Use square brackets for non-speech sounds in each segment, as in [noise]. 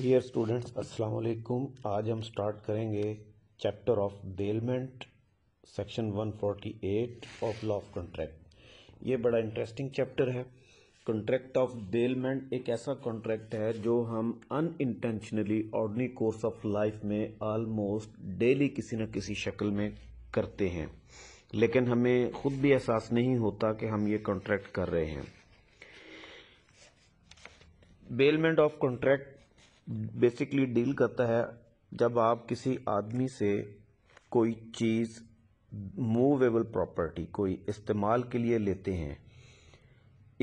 dear students अस्सलाम वालेकुम आज हम स्टार्ट करेंगे chapter of bailment section 148 of law of contract ये बड़ा इंटरेस्टिंग चैप्टर है कॉन्ट्रैक्ट ऑफ बेलमेंट एक ऐसा कॉन्ट्रैक्ट है जो हम unintentionally ordinary course of life में ऑलमोस्ट डेली किसी न किसी शक्ल में करते हैं लेकिन हमें खुद भी एहसास नहीं होता कि हम ये कॉन्ट्रैक्ट कर रहे हैं bailment of contract basically deal करता है जब आप किसी आदमी से कोई चीज़ मूवेबल प्रॉपर्टी कोई इस्तेमाल के लिए लेते हैं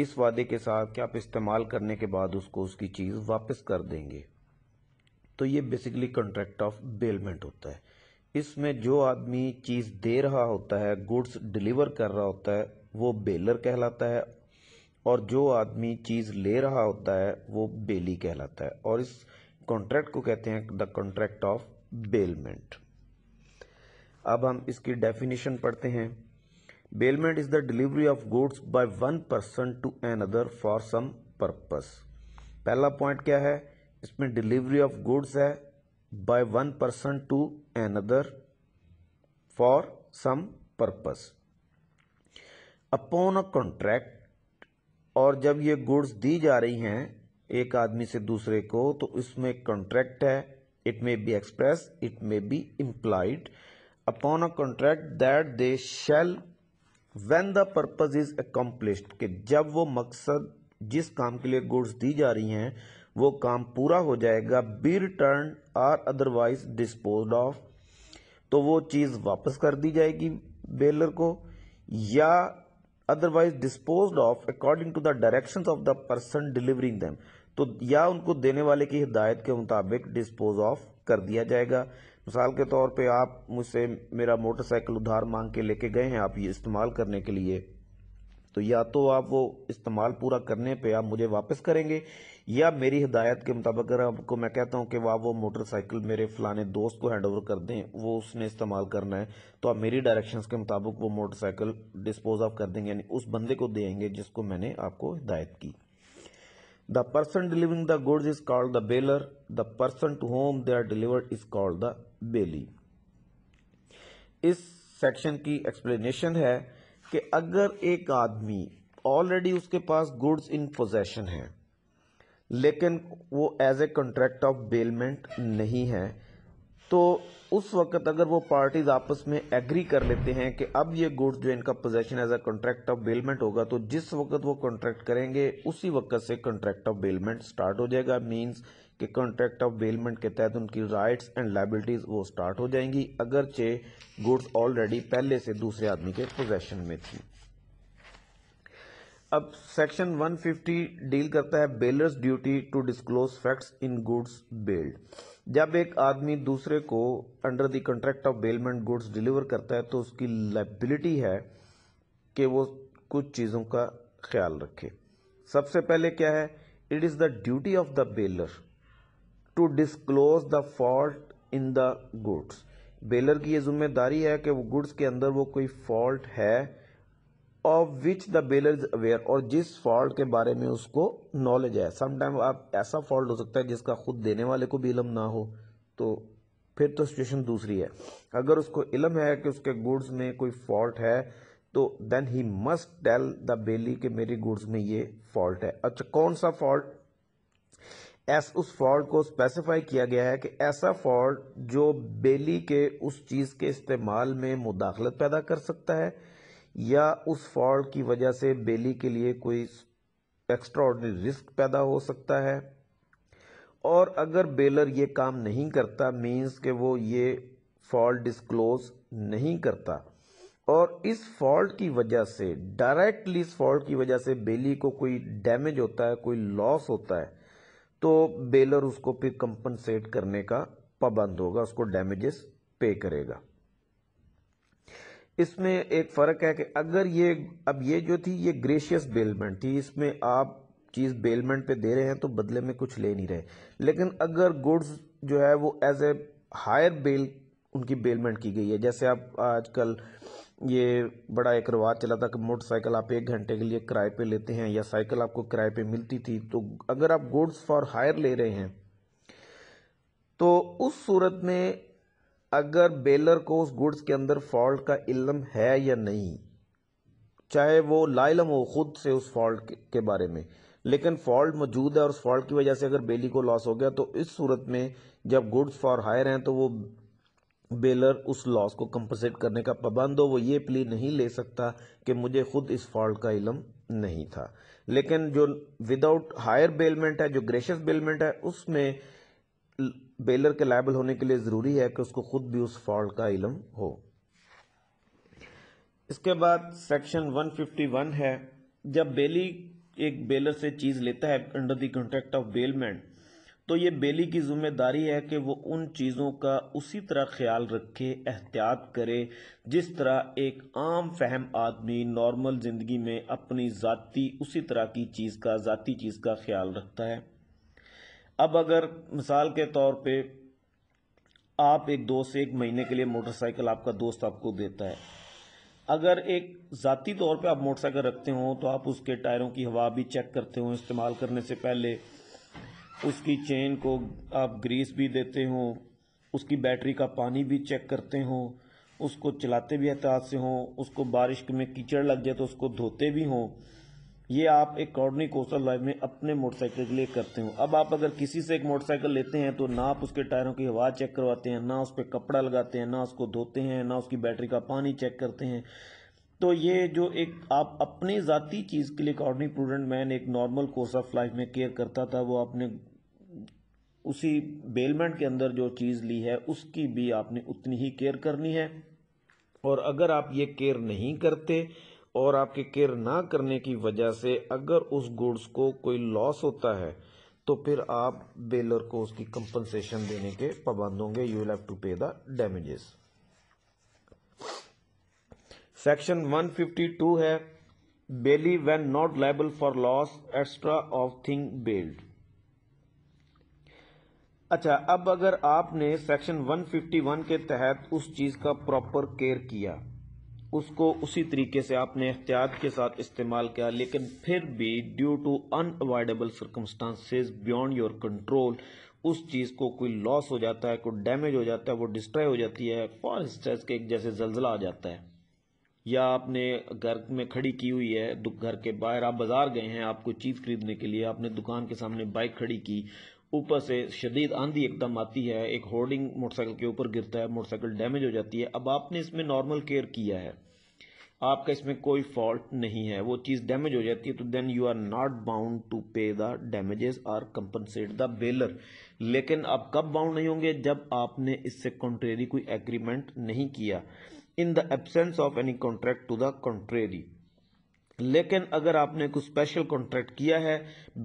इस वादे के साथ कि आप इस्तेमाल करने के बाद उसको उसकी चीज़ वापस कर देंगे तो ये बेसिकली कॉन्ट्रैक्ट ऑफ बेलमेंट होता है इसमें जो आदमी चीज़ दे रहा होता है गुड्स डिलीवर कर रहा होता है वो बेलर कहलाता है और जो आदमी चीज़ ले रहा होता है वो बेली कहलाता है और इस कॉन्ट्रैक्ट को कहते हैं द कॉन्ट्रैक्ट ऑफ बेलमेंट अब हम इसकी डेफिनेशन पढ़ते हैं bailment is the delivery of goods by one person to another for some purpose पहला पॉइंट क्या है इसमें डिलीवरी ऑफ गुड्स है by one person to another for some purpose upon a contract और जब ये goods दी जा रही हैं एक आदमी से दूसरे को तो इसमें कॉन्ट्रैक्ट है it may be express it may be implied upon a contract that they shall when the purpose is accomplish कि जब वो मकसद जिस काम के लिए गुड्स दी जा रही हैं वो काम पूरा हो जाएगा be return or otherwise dispose of तो वो चीज़ वापस कर दी जाएगी बेलर को या otherwise dispose of according to the direction of the person delivering them तो या उनको देने वाले की हिदायत के मुताबिक डिस्पोज ऑफ कर दिया जाएगा मिसाल के तौर पे आप मुझसे मेरा मोटरसाइकिल उधार मांग के लेके गए हैं आप ये इस्तेमाल करने के लिए तो या तो आप वो इस्तेमाल पूरा करने पे आप मुझे वापस करेंगे या मेरी हिदायत के मुताबिक अगर आपको मैं कहता हूँ कि वह वो मोटरसाइकिल मेरे फ़लाने दोस्त को हैंड ओवर कर दें वो उसने इस्तेमाल करना है तो आप मेरी डायरेक्शंस के मुताबिक वो मोटरसाइकिल डिस्पोज ऑफ कर देंगे यानी उस बंदे को देंगे जिसको मैंने आपको हिदायत की the person delivering the goods is called the bailor the person to whom they are delivered is called the bailee इस सेक्शन की एक्सप्लेनेशन है कि अगर एक आदमी ऑलरेडी उसके पास गुड्स इन पोजेशन है लेकिन वो as a contract of bailment नहीं है तो उस वक्त अगर वो पार्टीज आपस में एग्री कर लेते हैं कि अब ये गुड्स जो इनका possession as a contract of bailment होगा तो जिस वक्त वो कॉन्ट्रैक्ट करेंगे उसी वक्त से कंट्रैक्ट ऑफ बेलमेंट स्टार्ट हो जाएगा मींस कि कॉन्ट्रैक्ट ऑफ बेलमेंट के तहत उनकी राइट्स एंड लाइबिलिटीज़ वो स्टार्ट हो जाएंगी अगरचे गुड्स ऑलरेडी पहले से दूसरे आदमी के पोजेशन में थी अब सेक्शन 150 डील करता है bailor's duty to disclose facts in goods bailed जब एक आदमी दूसरे को under the contract of bailment goods deliver करता है तो उसकी लाइबिलिटी है कि वो कुछ चीज़ों का ख्याल रखे सबसे पहले क्या है it is the duty of the bailor to disclose the fault in the goods bailor की ये जिम्मेदारी है कि वो गुड्स के अंदर वो कोई फॉल्ट है of which the bailor is aware और जिस फॉल्ट के बारे में उसको नॉलेज है समटाइम आप ऐसा फॉल्ट हो सकता है जिसका खुद देने वाले को भी इलम ना हो तो फिर तो सिचुएशन दूसरी है अगर उसको इलम है कि उसके गुड्स में कोई फॉल्ट है तो then he must tell the bailee कि मेरी गुड्स में ये फॉल्ट है अच्छा कौन सा फॉल्ट एस उस फ्रॉड को स्पेसिफाई किया गया है कि ऐसा फॉल्ट जो बेली के उस चीज़ के इस्तेमाल में मुदाखलत पैदा कर सकता है या उस फॉल्ट की वजह से बेली के लिए कोई एक्स्ट्रा ऑर्डनरी रिस्क पैदा हो सकता है और अगर बेलर ये काम नहीं करता मींस के वो ये फॉल्ट डिस्क्लोज नहीं करता और इस फॉल्ट की वजह से डायरेक्टली इस फॉल्ट की वजह से बेली को कोई डैमेज होता है कोई लॉस होता है तो बेलर उसको फिर कंपनसेट करने का पाबंद होगा उसको डैमेजेस पे करेगा इसमें एक फ़र्क है कि अगर ये अब ये जो थी ये ग्रेशियस बेलमेंट थी इसमें आप चीज़ बेलमेंट पे दे रहे हैं तो बदले में कुछ ले नहीं रहे लेकिन अगर गुड्स जो है वो एज ए हायर बेल उनकी बेलमेंट की गई है जैसे आप आजकल ये बड़ा एक रिवाज चला था कि मोटरसाइकिल आप एक घंटे के लिए किराए पे लेते हैं या साइकिल आपको किराए पे मिलती थी तो अगर आप गुड्स फॉर हायर ले रहे हैं तो उस सूरत में अगर बेलर को उस गुड्स के अंदर फॉल्ट का इलम है या नहीं चाहे वो लाइलम हो खुद से उस फॉल्ट के बारे में लेकिन फॉल्ट मौजूद है और उस फॉल्ट की वजह से अगर बेली को लॉस हो गया तो इस सूरत में जब गुड्स फॉर हायर हैं तो वो बेलर उस लॉस को कंपनसेट करने का पाबंद हो वो ये प्ली नहीं ले सकता कि मुझे खुद इस फॉल्ट का इलम नहीं था लेकिन जो विदाउट हायर बेलमेंट है जो ग्रेशियस बेलमेंट है उसमें बेलर के लाइबल होने के लिए ज़रूरी है कि उसको खुद भी उस फॉल्ट का इलम हो इसके बाद सेक्शन 151 है जब बेली एक बेलर से चीज़ लेता है under the contract of bailment तो ये बेली की जिम्मेदारी है कि वो उन चीज़ों का उसी तरह ख्याल रखे एहतियात करे जिस तरह एक आम फहम आदमी नॉर्मल ज़िंदगी में अपनी ज़ाती उसी तरह की चीज़ का ज़ाती चीज़ का ख्याल रखता है अब अगर मिसाल के तौर पे आप एक दोस्त एक महीने के लिए मोटरसाइकिल आपका दोस्त आपको देता है अगर एक ज़ाती तौर पे आप मोटरसाइकिल रखते हो तो आप उसके टायरों की हवा भी चेक करते हो इस्तेमाल करने से पहले उसकी चेन को आप ग्रीस भी देते हो उसकी बैटरी का पानी भी चेक करते हो उसको चलाते भी एहतियात से हों उसको बारिश में कीचड़ लग जाए तो उसको धोते भी हों ये आप एक कॉर्डनी कोस्टल लाइफ में अपने मोटरसाइकिल के लिए करते हो अब आप अगर किसी से एक मोटरसाइकिल लेते हैं तो ना आप उसके टायरों की हवा चेक करवाते हैं ना उस पर कपड़ा लगाते हैं ना उसको धोते हैं ना उसकी बैटरी का पानी चेक करते हैं तो ये जो एक आप अपनी ज़ाती चीज़ के लिए कॉर्डनी प्रूडेंट मैन एक नॉर्मल कोर्स ऑफ लाइफ में केयर करता था वो आपने उसी बेलमेंट के अंदर जो चीज़ ली है उसकी भी आपने उतनी ही केयर करनी है और अगर आप ये केयर नहीं करते और आपके केयर ना करने की वजह से अगर उस गुड्स को कोई लॉस होता है तो फिर आप बेलर को उसकी कंपनसेशन देने के पाबंद होंगे you have to pay the damages section 152 है bailee when not liable for loss extra of thing bailed अच्छा अब अगर आपने सेक्शन 151 के तहत उस चीज़ का प्रॉपर केयर किया उसको उसी तरीके से आपने एहतियात के साथ इस्तेमाल किया लेकिन फिर भी due to unavoidable circumstances beyond your control उस चीज़ को कोई लॉस हो जाता है कोई डैमेज हो जाता है वो डिस्ट्रॉय हो जाती है फॉर स्ट्रेस के जैसे जलजला आ जाता है या आपने घर में खड़ी की हुई है घर के बाहर आप बाज़ार गए हैं आप कोई चीज़ खरीदने के लिए आपने दुकान के सामने बाइक खड़ी की ऊपर से शदीद आंधी एकदम आती है एक होर्डिंग मोटरसाइकिल के ऊपर गिरता है मोटरसाइकिल डैमेज हो जाती है अब आपने इसमें नॉर्मल केयर किया है आपका इसमें कोई फॉल्ट नहीं है वो चीज़ डैमेज हो जाती है तो then you are not bound to pay the damages or compensate the bailor लेकिन आप कब बाउंड नहीं होंगे जब आपने इससे कॉन्ट्रेरी कोई एग्रीमेंट नहीं किया in the absence of any contract to the contrary लेकिन अगर आपने कुछ स्पेशल कॉन्ट्रैक्ट किया है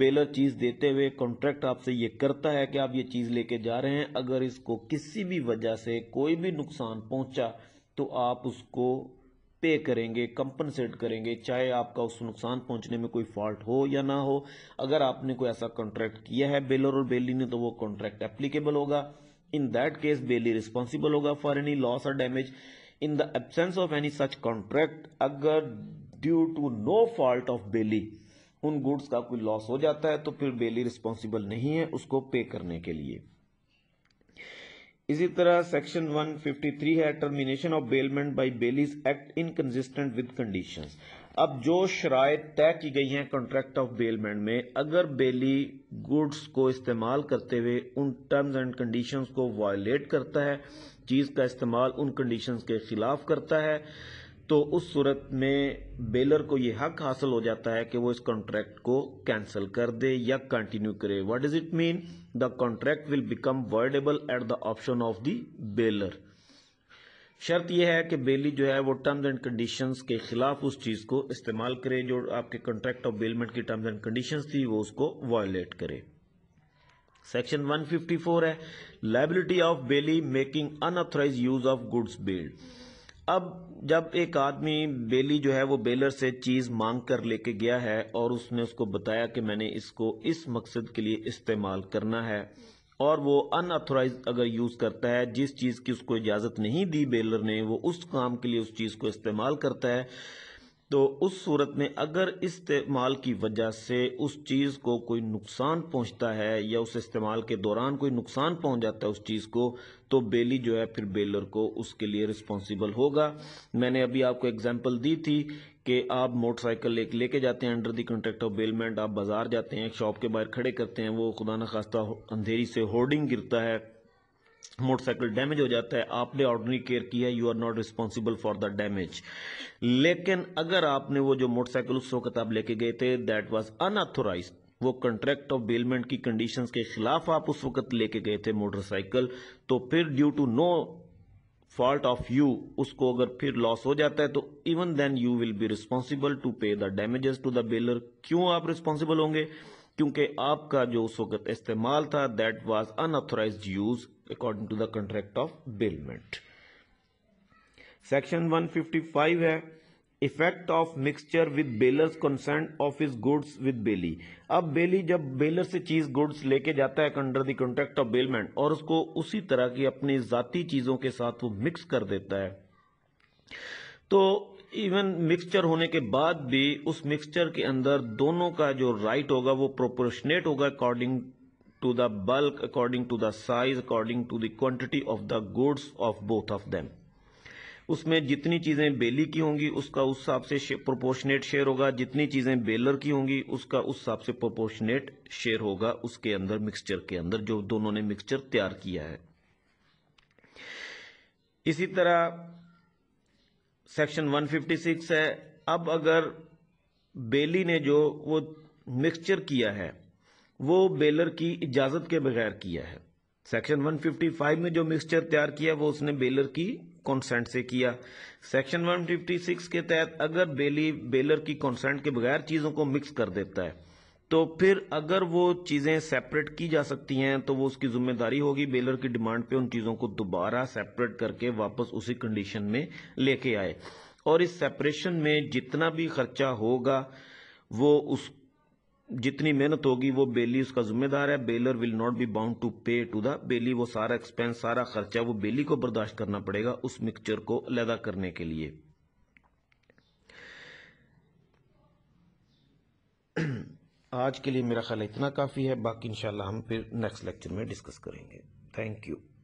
बेलर चीज़ देते हुए कॉन्ट्रैक्ट आपसे ये करता है कि आप ये चीज़ लेके जा रहे हैं अगर इसको किसी भी वजह से कोई भी नुकसान पहुंचा तो आप उसको पे करेंगे कंपनसेट करेंगे चाहे आपका उस नुकसान पहुंचने में कोई फॉल्ट हो या ना हो अगर आपने कोई ऐसा कॉन्ट्रैक्ट किया है बेलर और बेली ने तो वो कॉन्ट्रैक्ट एप्लीकेबल होगा in that case bailee responsible होगा फॉर एनी लॉस और damage in the absence of any such contract अगर due to no fault of bailee उन गुड्स का कोई लॉस हो जाता है तो फिर बेली रिस्पॉन्सिबल नहीं है उसको पे करने के लिए इसी तरह सेक्शन 153 है termination of bailment by bailee's act inconsistent with conditions अब जो शराय तय की गई हैं कॉन्ट्रैक्ट ऑफ बेलमेंट में अगर बेली गुड्स को इस्तेमाल करते हुए उन टर्म्स एंड कंडीशंस को वायलेट करता है चीज़ का इस्तेमाल उन कंडीशंस के खिलाफ करता है तो उस सूरत में बेलर को यह हक हासिल हो जाता है कि वो इस कॉन्ट्रैक्ट को कैंसिल कर दे या कंटिन्यू करे what does it mean the contract will become voidable at the option of the bailor शर्त यह है कि बेली जो है वो टर्म्स एंड कंडीशंस के खिलाफ उस चीज़ को इस्तेमाल करे जो आपके कॉन्ट्रैक्ट ऑफ बेलमेंट की टर्म्स एंड कंडीशन थी वो उसको वायोलेट करे सेक्शन 154 है liability of bailee making unauthorised use of goods bailed अब जब एक आदमी बेली जो है वो बेलर से चीज़ मांग कर लेके गया है और उसने उसको बताया कि मैंने इसको इस मकसद के लिए इस्तेमाल करना है और वो अनऑथोराइज अगर यूज़ करता है जिस चीज़ की उसको इजाज़त नहीं दी बेलर ने वो उस काम के लिए उस चीज़ को इस्तेमाल करता है तो उस सूरत में अगर इस्तेमाल की वजह से उस चीज़ को कोई नुकसान पहुंचता है या उस इस्तेमाल के दौरान कोई नुकसान पहुंच जाता है उस चीज़ को तो बेली जो है फिर बेलर को उसके लिए रिस्पॉन्सिबल होगा मैंने अभी आपको एग्जांपल दी थी कि आप मोटरसाइकिल ले लेके जाते हैं under the contract of bailment आप बाजार जाते हैं शॉप के बाहर खड़े करते हैं वो खुदा न खास्ता अंधेरी से होर्डिंग गिरता है मोटरसाइकिल डैमेज हो जाता है आपने ऑर्डनरी केयर किया you are not responsible for the damage लेकिन अगर आपने वो जो मोटरसाइकिल उस वक्त आप लेके गए थे दैट वॉज अनऑथोराइज वो कंट्रैक्ट ऑफ बेलमेंट की कंडीशंस के खिलाफ आप उस वक्त लेके गए थे मोटरसाइकिल तो फिर due to no fault of you उसको अगर फिर लॉस हो जाता है तो even then you will be responsible to pay the damages to the bailor क्यों आप रिस्पॉन्सिबल होंगे क्योंकि आपका जो उस वक्त इस्तेमाल था that was unauthorised use according to the contract of bailment section 155 है effect of mixture with bailor's concern of his goods with bailee अब बेली जब बेलर से चीज गुड्स लेके जाता है under the contract of bailment और उसको उसी तरह की अपनी जाती चीजों के साथ वो मिक्स कर देता है तो इवन मिक्सचर होने के बाद भी उस मिक्सचर के अंदर दोनों का जो राइट होगा वो प्रोपोर्शनेट होगा according to the bulk according to the size according to the quantity of the goods of both of them उसमें जितनी चीज़ें बेली की होंगी उसका उस हिसाब से प्रोपोर्शनेट शेयर होगा जितनी चीज़ें बेलर की होंगी उसका उस हिसाब से प्रोपोर्शनेट शेयर होगा उसके अंदर मिक्सचर के अंदर जो दोनों ने मिक्सचर तैयार किया है इसी तरह सेक्शन 156 है अब अगर बेली ने जो वो मिक्सचर किया है वो बेलर की इजाज़त के बगैर किया है सेक्शन 155 में जो मिक्सचर तैयार किया वो उसने बेलर की कंसेंट से किया सेक्शन 156 के तहत अगर बेली बेलर की कंसेंट के बगैर चीज़ों को मिक्स कर देता है तो फिर अगर वो चीज़ें सेपरेट की जा सकती हैं तो वो उसकी जिम्मेदारी होगी बेलर की डिमांड पे उन चीज़ों को दोबारा सेपरेट करके वापस उसी कंडीशन में लेके आए और इस सेपरेशन में जितना भी खर्चा होगा वो उस जितनी मेहनत होगी वो बेली उसका जिम्मेदार है bailor will not be bound to pay to the bailee वो सारा एक्सपेंस सारा खर्चा वो बेली को बर्दाश्त करना पड़ेगा उस मिक्सचर को अलहदा करने के लिए [clears throat] आज के लिए मेरा ख्याल इतना काफ़ी है बाकी इंशाल्लाह हम फिर नेक्स्ट लेक्चर में डिस्कस करेंगे थैंक यू